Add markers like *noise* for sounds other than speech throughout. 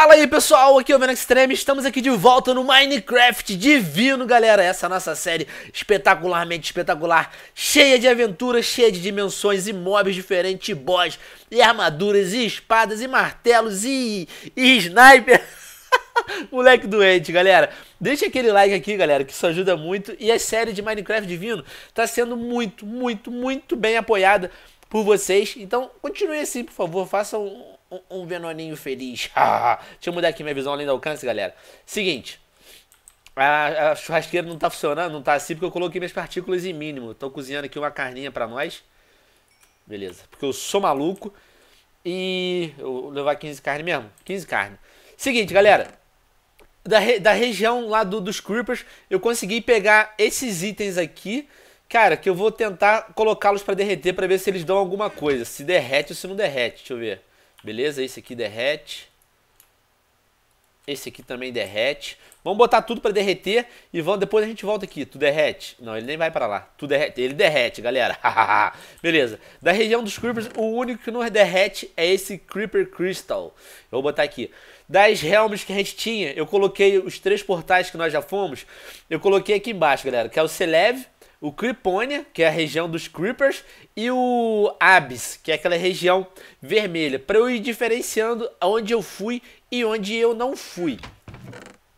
Fala aí pessoal, aqui é o Venom Extreme, estamos aqui de volta no Minecraft Divino, galera. Essa nossa série espetacularmente espetacular, cheia de aventuras, cheia de dimensões e mobs diferentes, e boss, e armaduras, e espadas, e martelos, e, e sniper. *laughs* Moleque doente, galera. Deixa aquele like aqui, galera, que isso ajuda muito. E a série de Minecraft Divino está sendo muito, muito, muito bem apoiada por vocês. Então, continue assim, por favor, façam um, um Venoninho feliz. *laughs* deixa eu mudar aqui minha visão além do alcance, galera. Seguinte. A, a, churrasqueira não tá funcionando, não tá assim, porque eu coloquei minhas partículas em mínimo. Tô cozinhando aqui uma carninha pra nós. Beleza. Porque eu sou maluco. E eu vou levar 15 carne mesmo. 15 carne. Seguinte, galera. Da, re, da região lá do, dos Creepers, eu consegui pegar esses itens aqui. Cara, que eu vou tentar colocá-los para derreter para ver se eles dão alguma coisa. Se derrete ou se não derrete. Deixa eu ver. Beleza? Esse aqui derrete. Esse aqui também derrete. Vamos botar tudo para derreter e vamos, depois a gente volta aqui. Tu derrete? Não, ele nem vai para lá. Tu derrete? Ele derrete, galera. *laughs* Beleza. Da região dos Creepers, o único que não derrete é esse Creeper Crystal. Eu vou botar aqui. Das Realms que a gente tinha, eu coloquei os três portais que nós já fomos. Eu coloquei aqui embaixo, galera. Que é o Celeve, o Creeponia, que é a região dos Creepers, e o Abyss, que é aquela região vermelha, para eu ir diferenciando onde eu fui e onde eu não fui.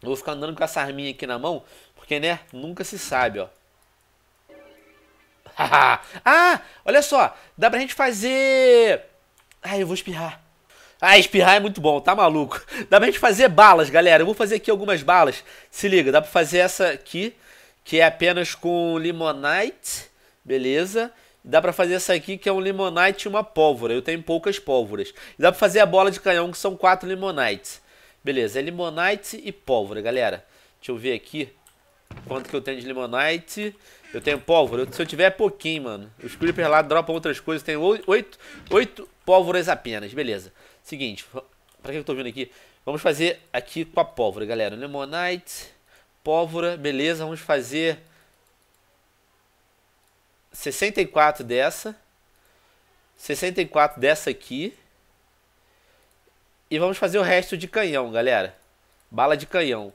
vou ficar andando com essa arminha aqui na mão, porque, né, nunca se sabe, ó. *laughs* ah, olha só, dá pra gente fazer... Ai, eu vou espirrar. Ah, espirrar é muito bom, tá maluco? *laughs* Dá pra gente fazer balas, galera. Eu vou fazer aqui algumas balas. Se liga, dá pra fazer essa aqui que é apenas com limonite, beleza? Dá para fazer essa aqui que é um limonite e uma pólvora. Eu tenho poucas pólvoras. dá para fazer a bola de canhão que são quatro limonites. Beleza, é limonite e pólvora, galera. Deixa eu ver aqui quanto que eu tenho de limonite. Eu tenho pólvora. se eu tiver é pouquinho, mano. Os creepers lá dropam outras coisas. Tenho oito, oito pólvoras apenas, beleza. Seguinte, para que eu tô vindo aqui? Vamos fazer aqui com a pólvora, galera. Limonite pólvora, beleza, vamos fazer 64 dessa, 64 dessa aqui, e vamos fazer o resto de canhão, galera, bala de canhão,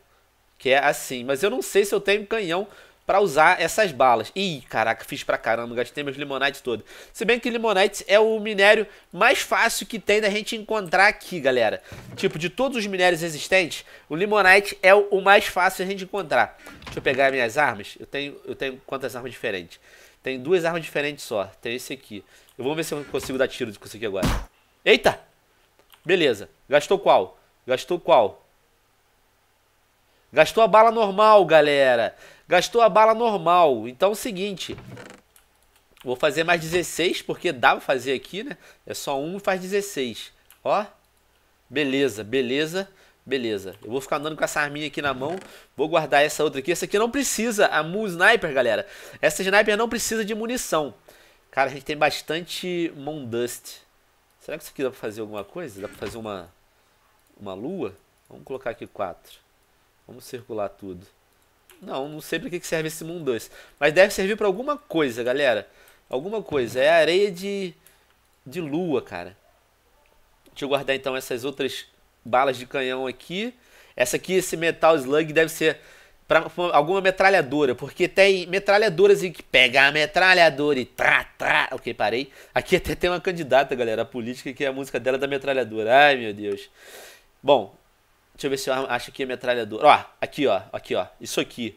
que é assim, mas eu não sei se eu tenho canhão para usar essas balas. Ih, caraca, fiz pra caramba, gastei meus limonites todos. Se bem que limonite é o minério mais fácil que tem da gente encontrar aqui, galera. Tipo, de todos os minérios existentes, o limonite é o mais fácil a gente encontrar. Deixa eu pegar minhas armas. Eu tenho, eu tenho quantas armas diferentes? Tem duas armas diferentes só. Tem esse aqui. Eu vou ver se eu consigo dar tiro com isso aqui agora. Eita! Beleza. Gastou qual? Gastou qual? Gastou a bala normal, galera. Gastou a bala normal. Então é o seguinte. Vou fazer mais 16, porque dá pra fazer aqui, né? É só um e faz 16. Ó. Beleza, beleza, beleza. Eu vou ficar andando com essa arminha aqui na mão. Vou guardar essa outra aqui. Essa aqui não precisa, a Mu Sniper, galera. Essa Sniper não precisa de munição. Cara, a gente tem bastante Moon Dust. Será que isso aqui dá pra fazer alguma coisa? Dá pra fazer uma, uma lua? Vamos colocar aqui 4. Vamos circular tudo. Não, não sei para que serve esse mundo Mas deve servir para alguma coisa, galera. Alguma coisa. É areia de, de lua, cara. Deixa eu guardar então essas outras balas de canhão aqui. Essa aqui, esse metal slug, deve ser para alguma metralhadora. Porque tem metralhadoras que pega a metralhadora e tá, tá. Ok, parei. Aqui até tem uma candidata, galera, a política, que é a música dela da metralhadora. Ai, meu Deus. Bom, Deixa eu ver se eu acho aqui a metralhadora. Ó, aqui, ó. Aqui, ó. Isso aqui.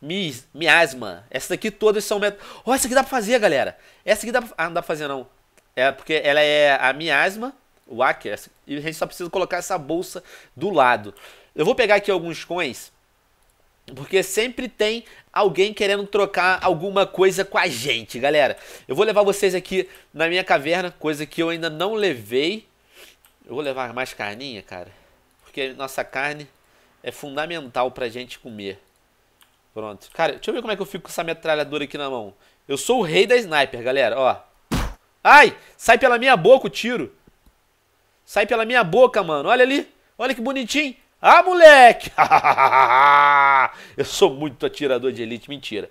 Mis, miasma. Essas daqui todas são... Met... Ó, essa aqui dá pra fazer, galera. Essa aqui dá pra... Ah, não dá pra fazer, não. É porque ela é a miasma, o hacker. E a gente só precisa colocar essa bolsa do lado. Eu vou pegar aqui alguns coins. Porque sempre tem alguém querendo trocar alguma coisa com a gente, galera. Eu vou levar vocês aqui na minha caverna, coisa que eu ainda não levei. Eu vou levar mais carninha, cara porque nossa carne é fundamental pra gente comer. Pronto. Cara, deixa eu ver como é que eu fico com essa metralhadora aqui na mão. Eu sou o rei da sniper, galera, ó. Ai, sai pela minha boca o tiro. Sai pela minha boca, mano. Olha ali. Olha que bonitinho. Ah, moleque! *laughs* eu sou muito atirador de elite. Mentira.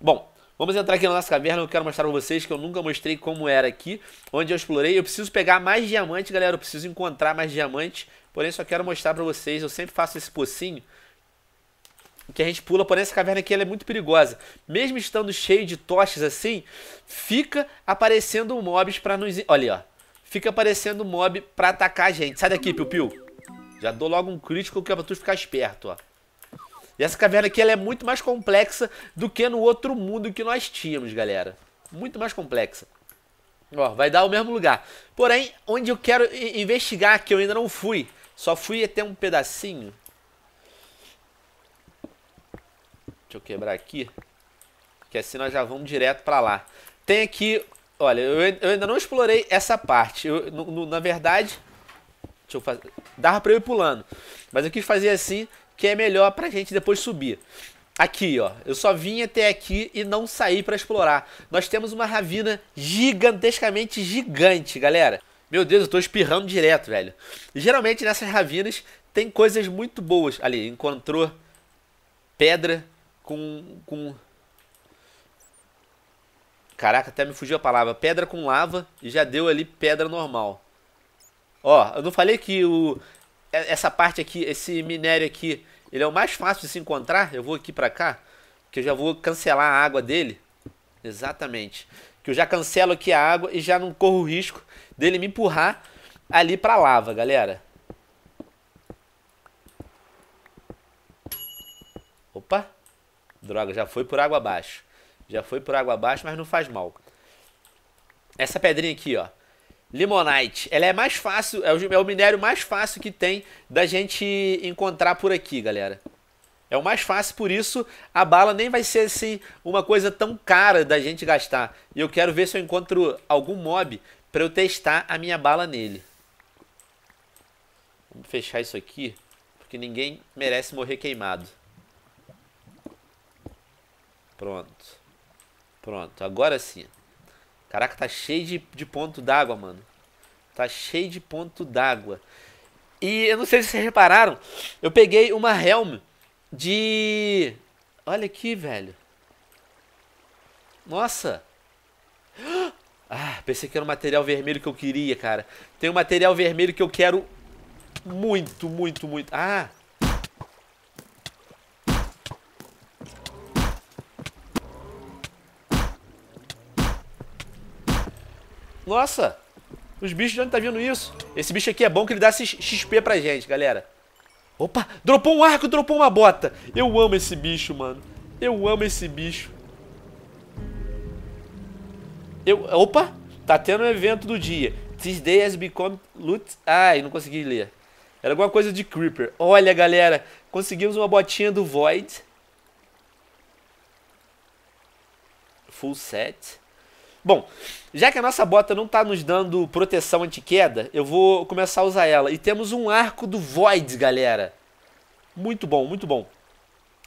Bom, vamos entrar aqui na nossa caverna. Eu quero mostrar pra vocês que eu nunca mostrei como era aqui. Onde eu explorei. Eu preciso pegar mais diamante, galera. Eu preciso encontrar mais diamante Porém, só quero mostrar para vocês, eu sempre faço esse pocinho, que a gente pula, porém essa caverna aqui ela é muito perigosa. Mesmo estando cheio de tochas assim, fica aparecendo mobs para nos... Olha aí, ó. Fica aparecendo mob para atacar a gente. Sai daqui, Piu Piu. Já dou logo um crítico que é pra tu ficar esperto, ó. E essa caverna aqui ela é muito mais complexa do que no outro mundo que nós tínhamos, galera. Muito mais complexa. Ó, vai dar o mesmo lugar. Porém, onde eu quero investigar, que eu ainda não fui, só fui até um pedacinho. Deixa eu quebrar aqui. Que assim nós já vamos direto para lá. Tem aqui... Olha, eu, eu, ainda não explorei essa parte. Eu, no, no, na verdade... Deixa eu fazer... Dava pra eu ir pulando. Mas eu quis fazer assim, que é melhor pra gente depois subir. Aqui, ó. Eu só vim até aqui e não saí para explorar. Nós temos uma ravina gigantescamente gigante, galera. Meu Deus, eu tô espirrando direto, velho. geralmente nessas ravinas tem coisas muito boas. Ali, encontrou pedra com. com... Caraca, até me fugiu a palavra. Pedra com lava e já deu ali pedra normal. Ó, eu não falei que o essa parte aqui, esse minério aqui, ele é o mais fácil de se encontrar. Eu vou aqui pra cá, que eu já vou cancelar a água dele. Exatamente que eu já cancelo aqui a água e já não corro o risco dele me empurrar ali para lava, galera. Opa! Droga, já foi por água abaixo. Já foi por água abaixo, mas não faz mal. Essa pedrinha aqui, ó. Limonite. Ela é mais fácil, é o é minério mais fácil que tem da gente encontrar por aqui, galera. É o mais fácil, por isso a bala nem vai ser assim uma coisa tão cara da gente gastar. E eu quero ver se eu encontro algum mob para eu testar a minha bala nele. Vamos fechar isso aqui, porque ninguém merece morrer queimado. Pronto. Pronto, agora sim. Caraca, tá cheio de, de ponto d'água, mano. Tá cheio de ponto d'água. E eu não sei se vocês repararam, eu peguei uma helm de. Olha aqui, velho. Nossa! Ah, pensei que era o material vermelho que eu queria, cara. Tem um material vermelho que eu quero muito, muito, muito. Ah! Nossa! Os bichos de onde tá vindo isso? Esse bicho aqui é bom que ele dá XP pra gente, galera. Opa, dropou um arco, dropou uma bota. Eu amo esse bicho, mano. Eu amo esse bicho. Eu, opa, tá tendo um evento do dia. This day has become loot... Ai, não consegui ler. Era alguma coisa de Creeper. Olha, galera, conseguimos uma botinha do Void. Full set. Bom, já que a nossa bota não está nos dando proteção anti-queda, eu vou começar a usar ela. E temos um arco do Void, galera. Muito bom, muito bom.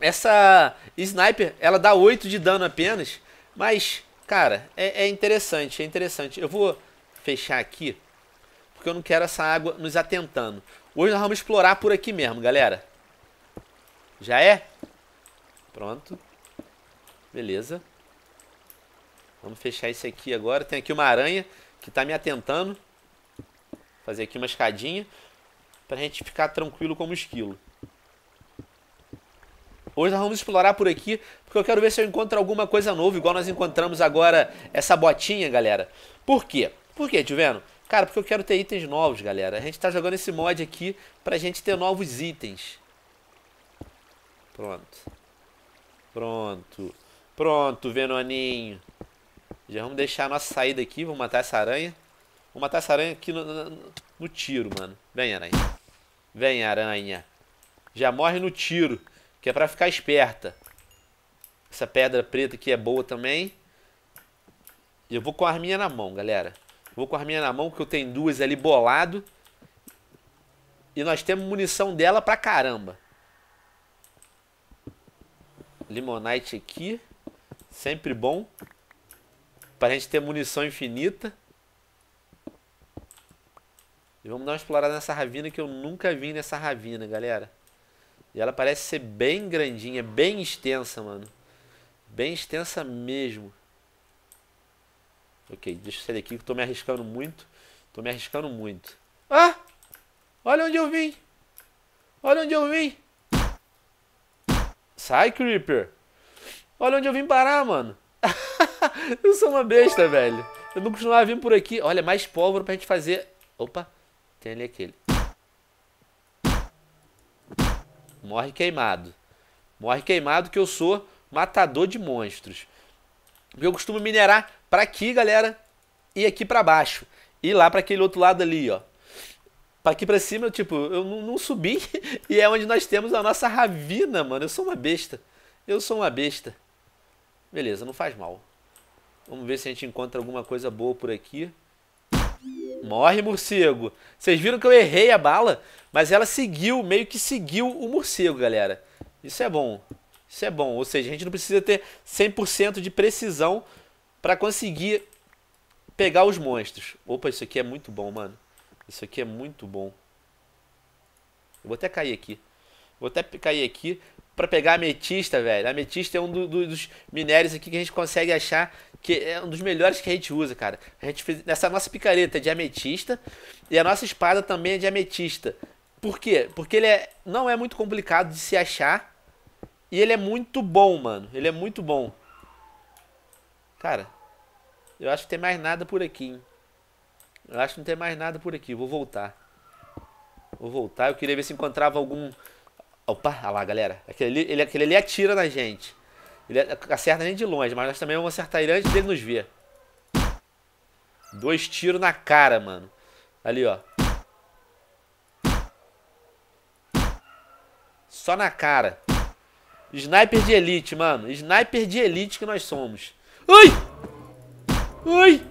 Essa Sniper, ela dá 8 de dano apenas, mas, cara, é, é interessante, é interessante. Eu vou fechar aqui, porque eu não quero essa água nos atentando. Hoje nós vamos explorar por aqui mesmo, galera. Já é? Pronto. Beleza. Vamos fechar isso aqui agora. Tem aqui uma aranha que está me atentando. Vou fazer aqui uma escadinha para a gente ficar tranquilo como esquilo. Hoje nós vamos explorar por aqui, porque eu quero ver se eu encontro alguma coisa nova, igual nós encontramos agora essa botinha, galera. Por quê? Por quê, Tivendo? Cara, porque eu quero ter itens novos, galera. A gente tá jogando esse mod aqui pra gente ter novos itens. Pronto. Pronto. Pronto, Venoninho. Já vamos deixar a nossa saída aqui, vamos matar essa aranha. Vou matar essa aranha aqui no, no, no tiro, mano. Vem, aranha. Vem, aranha. Já morre no tiro, que é pra ficar esperta. Essa pedra preta aqui é boa também. Eu vou com a arminha na mão, galera. Vou com a arminha na mão, que eu tenho duas ali bolado. E nós temos munição dela pra caramba. Limonite aqui. Sempre bom. Para a gente ter munição infinita. E vamos dar uma explorada nessa ravina que eu nunca vi nessa ravina, galera. E ela parece ser bem grandinha, bem extensa, mano. Bem extensa mesmo. Ok, deixa eu sair daqui que eu tô me arriscando muito. Tô me arriscando muito. Ah! Olha onde eu vim! Olha onde eu vim! Sai, Creeper! Olha onde eu vim parar, mano! *laughs* Eu sou uma besta, velho. Eu não costumava vir por aqui. Olha, mais pólvora pra gente fazer... Opa, tem ali aquele. Morre queimado. Morre queimado que eu sou matador de monstros. Eu costumo minerar pra aqui, galera, e aqui pra baixo. E lá pra aquele outro lado ali, ó. Pra aqui pra cima, eu, tipo, eu não, não subi. *laughs* e é onde nós temos a nossa ravina, mano. Eu sou uma besta. Eu sou uma besta. Beleza, não faz mal. Vamos ver se a gente encontra alguma coisa boa por aqui. Morre, morcego. Vocês viram que eu errei a bala, mas ela seguiu, meio que seguiu o morcego, galera. Isso é bom. Isso é bom. Ou seja, a gente não precisa ter 100% de precisão para conseguir pegar os monstros. Opa, isso aqui é muito bom, mano. Isso aqui é muito bom. Eu vou até cair aqui. Vou até cair aqui para pegar ametista, velho. Ametista é um do, do, dos minérios aqui que a gente consegue achar que é um dos melhores que a gente usa, cara. A gente fez essa nossa picareta é de ametista e a nossa espada também é de ametista. Por quê? Porque ele é, não é muito complicado de se achar e ele é muito bom, mano. Ele é muito bom. Cara, eu acho que tem mais nada por aqui, hein? Eu acho que não tem mais nada por aqui. Vou voltar. Vou voltar. Eu queria ver se encontrava algum Opa, olha lá, galera. Aquele ali, ele, aquele ali atira na gente. Ele acerta a gente de longe, mas nós também vamos acertar ele antes dele nos ver. Dois tiros na cara, mano. Ali, ó. Só na cara. Sniper de elite, mano. Sniper de elite que nós somos. Ai! Ai!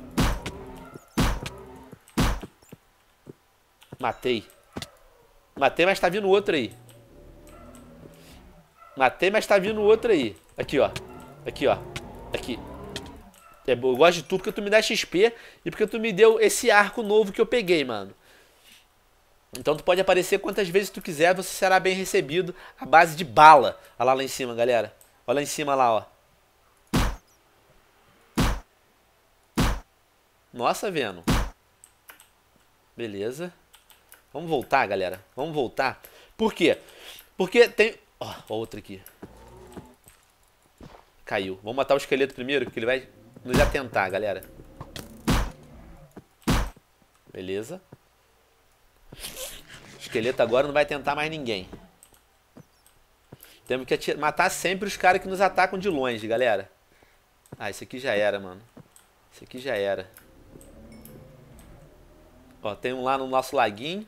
Matei. Matei, mas tá vindo outro aí. Matei, mas tá vindo outro aí. Aqui, ó. Aqui, ó. Aqui. É, eu gosto de tu porque tu me dá XP e porque tu me deu esse arco novo que eu peguei, mano. Então tu pode aparecer quantas vezes tu quiser, você será bem recebido à base de bala. Olha lá, lá em cima, galera. Olha lá em cima, lá, ó. Nossa, Venom. Beleza. Vamos voltar, galera. Vamos voltar. Por quê? Porque tem, Ó, ó outra aqui. Caiu. Vamos matar o esqueleto primeiro, que ele vai nos atentar, galera. Beleza. O esqueleto agora não vai tentar mais ninguém. Temos que matar sempre os caras que nos atacam de longe, galera. Ah, esse aqui já era, mano. Esse aqui já era. Ó, tem um lá no nosso laguinho.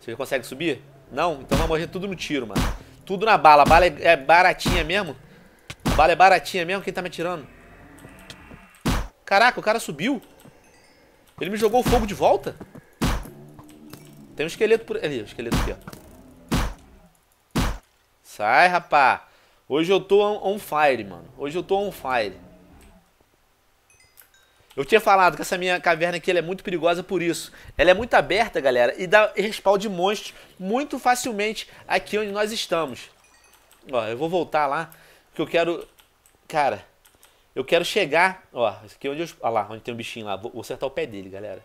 Você consegue subir? Não? Então vai morrer tudo no tiro, mano. Tudo na bala. A bala é, é baratinha mesmo. A bala é baratinha mesmo. Quem tá me atirando? Caraca, o cara subiu. Ele me jogou o fogo de volta? Tem um esqueleto por ali. Um esqueleto aqui, ó. Sai, rapá. Hoje eu tô on fire, mano. Hoje eu tô on fire. Eu tinha falado que essa minha caverna aqui é muito perigosa por isso. Ela é muito aberta, galera, e dá respawn de monstros muito facilmente aqui onde nós estamos. Ó, eu vou voltar lá, que eu quero... Cara, eu quero chegar... Ó, aqui é onde eu... Ó lá, onde tem um bichinho lá. vou acertar o pé dele, galera.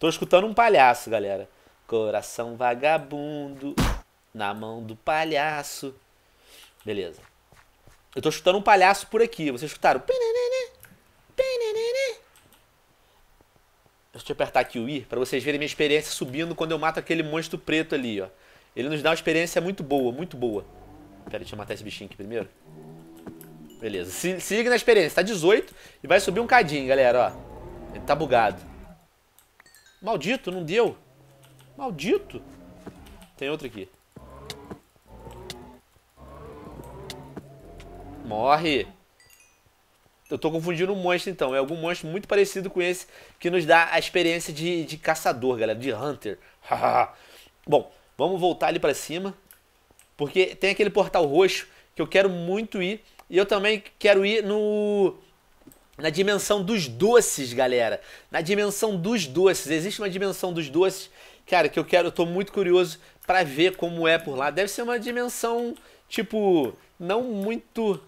Tô escutando um palhaço, galera. Coração vagabundo na mão do palhaço. Beleza. Eu tô chutando um palhaço por aqui. Vocês chutaram. Deixa eu apertar aqui o I para vocês verem minha experiência subindo quando eu mato aquele monstro preto ali, ó. Ele nos dá uma experiência muito boa, muito boa. Pera, deixa eu matar esse bichinho aqui primeiro. Beleza. Se, se liga na experiência. Tá 18 e vai subir um cadinho, galera, ó. Ele tá bugado. Maldito, não deu. Maldito. Tem outro aqui. Morre. Eu tô confundindo um monstro então. É algum monstro muito parecido com esse que nos dá a experiência de, de caçador, galera, de hunter. *laughs* Bom, vamos voltar ali para cima. Porque tem aquele portal roxo que eu quero muito ir. E eu também quero ir no na dimensão dos doces, galera. Na dimensão dos doces. Existe uma dimensão dos doces, cara, que eu quero, eu tô muito curioso para ver como é por lá. Deve ser uma dimensão tipo não muito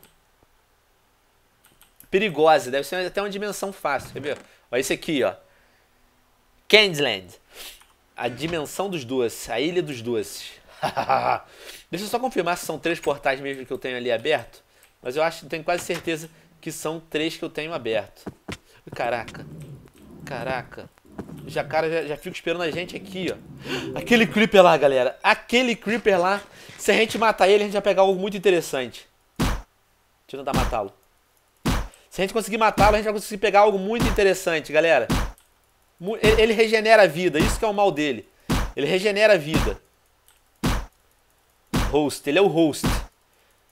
perigosa, deve ser até uma dimensão fácil, quer ver? Olha esse aqui, ó. Candyland. A dimensão dos doces, a ilha dos doces. *laughs* Deixa eu só confirmar se são três portais mesmo que eu tenho ali aberto. Mas eu acho, tenho quase certeza que são três que eu tenho aberto. Caraca. Caraca. Já, cara, já, já fico esperando a gente aqui, ó. Aquele creeper lá, galera. Aquele creeper lá. Se a gente matar ele, a gente vai pegar algo muito interessante. Deixa eu tentar matá-lo. Se a gente conseguir matá-lo, a gente vai conseguir pegar algo muito interessante, galera. Ele regenera a vida, isso que é o mal dele. Ele regenera a vida. Host, ele é o host.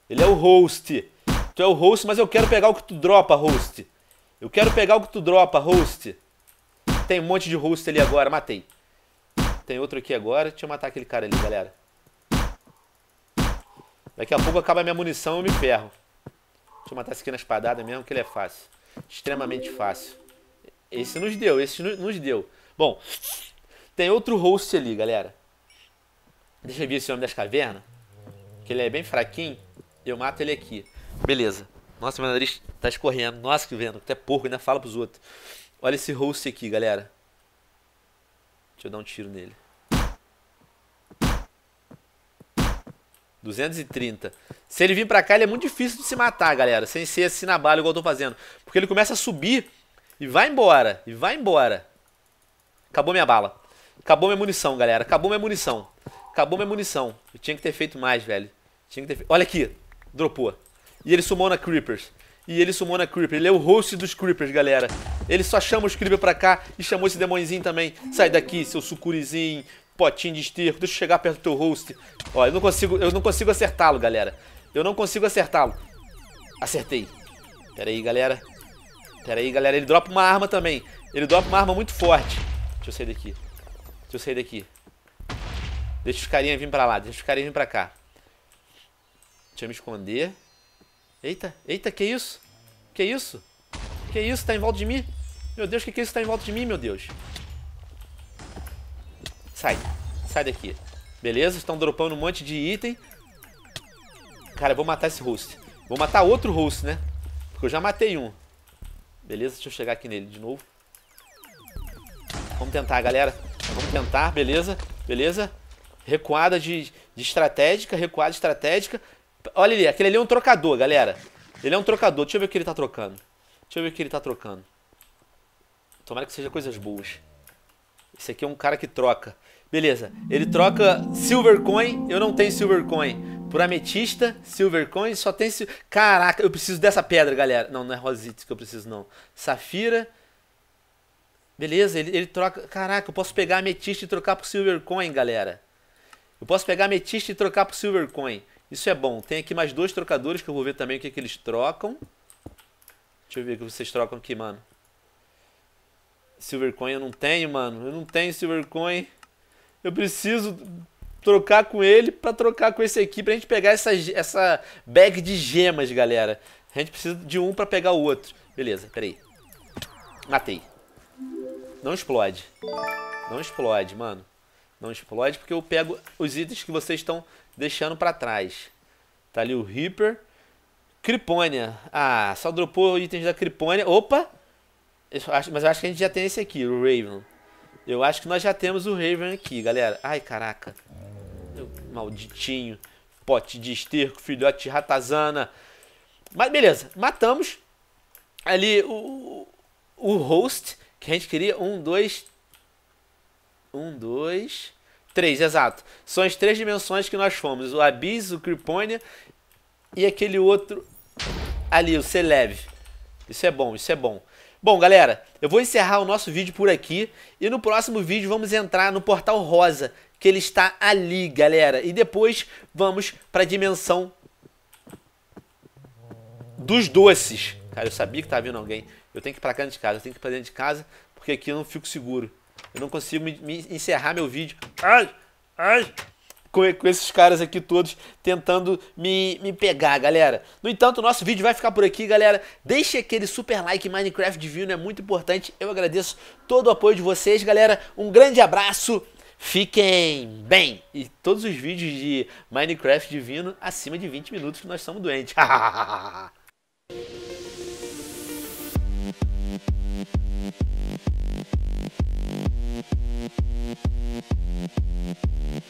Ele é o host. Tu é o host, mas eu quero pegar o que tu dropa, host. Eu quero pegar o que tu dropa, host. Tem um monte de host ali agora, matei. Tem outro aqui agora. Deixa eu matar aquele cara ali, galera. Daqui a pouco acaba a minha munição e eu me ferro. Deixa eu matar esse aqui na espadada mesmo, que ele é fácil. Extremamente fácil. Esse nos deu, esse nos deu. Bom, tem outro host ali, galera. Deixa eu ver esse Homem das Cavernas. Que ele é bem fraquinho. Eu mato ele aqui. Beleza. Nossa, meu nariz tá escorrendo. Nossa, que vendo. Até porco, ainda fala pros outros. Olha esse host aqui, galera. Deixa eu dar um tiro nele. 230. Se ele vir para cá, ele é muito difícil de se matar, galera. Sem ser assim na bala, igual eu tô fazendo. Porque ele começa a subir e vai embora. E vai embora. Acabou minha bala. Acabou minha munição, galera. Acabou minha munição. Acabou minha munição. Eu tinha que ter feito mais, velho. Tinha que ter Olha aqui. Dropou. E ele sumou na Creepers. E ele sumou na creepers Ele é o host dos Creepers, galera. Ele só chama os creepers pra cá e chamou esse demôniozinho também. Sai daqui, seu sucurizinho potinho de esterco. Deixa eu chegar perto do teu host. Ó, eu não consigo, eu não consigo acertá-lo, galera. Eu não consigo acertá-lo. Acertei. Pera aí, galera. Pera aí, galera. Ele dropa uma arma também. Ele dropa uma arma muito forte. Deixa eu sair daqui. Deixa eu sair daqui. Deixa os carinha vir pra lá. Deixa os carinha vir pra cá. Deixa eu me esconder. Eita, eita, que isso? Que isso? Que isso? Tá em volta de mim? Meu Deus, que que é isso tá em volta de mim, meu Deus? Sai. Sai daqui. Beleza? Estão dropando um monte de item. Cara, eu vou matar esse host. Vou matar outro host, né? Porque eu já matei um. Beleza? Deixa eu chegar aqui nele de novo. Vamos tentar, galera. Vamos tentar, beleza? Beleza? Recuada de, de estratégica, recuada estratégica. Olha ali, aquele ali é um trocador, galera. Ele é um trocador. Deixa eu ver o que ele tá trocando. Deixa eu ver o que ele tá trocando. Tomara que seja coisas boas. Esse aqui é um cara que troca. Beleza, ele troca Silver Coin, eu não tenho Silver Coin. Por ametista, Silver Coin, só tem... Sil... Caraca, eu preciso dessa pedra, galera. Não, não é Rosite que eu preciso, não. Safira... Beleza, ele, ele troca... Caraca, eu posso pegar ametista e trocar por Silver Coin, galera. Eu posso pegar ametista e trocar por Silver Coin. Isso é bom. Tem aqui mais dois trocadores que eu vou ver também o que, é que eles trocam. Deixa eu ver o que vocês trocam aqui, mano. Silver Coin eu não tenho, mano. Eu não tenho Silver Coin. Eu preciso trocar com ele para trocar com esse aqui pra gente pegar essa, essa bag de gemas, galera. A gente precisa de um para pegar o outro. Beleza, peraí. Matei. Não explode. Não explode, mano. Não explode porque eu pego os itens que vocês estão deixando para trás. Tá ali o Reaper. Cripônia. Ah, só dropou itens da Cripônia. Opa! Mas eu acho que a gente já tem esse aqui, o Raven. Eu acho que nós já temos o Raven aqui, galera. Ai, caraca. Malditinho. Pote de esterco, filhote de ratazana. Mas beleza, matamos ali o, o host que a gente queria. Um, dois. Um, dois. Três, exato. São as três dimensões que nós fomos: o Abyss, o Criponia e aquele outro ali, o Celeve. Isso é bom, isso é bom. Bom, galera, eu vou encerrar o nosso vídeo por aqui e no próximo vídeo vamos entrar no Portal Rosa, que ele está ali, galera. E depois vamos para a dimensão dos doces. Cara, eu sabia que estava vindo alguém. Eu tenho que ir para dentro de casa, eu tenho que ir para dentro de casa, porque aqui eu não fico seguro. Eu não consigo me, me encerrar meu vídeo. Ai, ai, com, esses caras aqui todos tentando me, me pegar, galera. No entanto, o nosso vídeo vai ficar por aqui, galera. Deixe aquele super like Minecraft divino, é muito importante. Eu agradeço todo o apoio de vocês, galera. Um grande abraço, fiquem bem. E todos os vídeos de Minecraft divino acima de 20 minutos que nós estamos doentes. *laughs*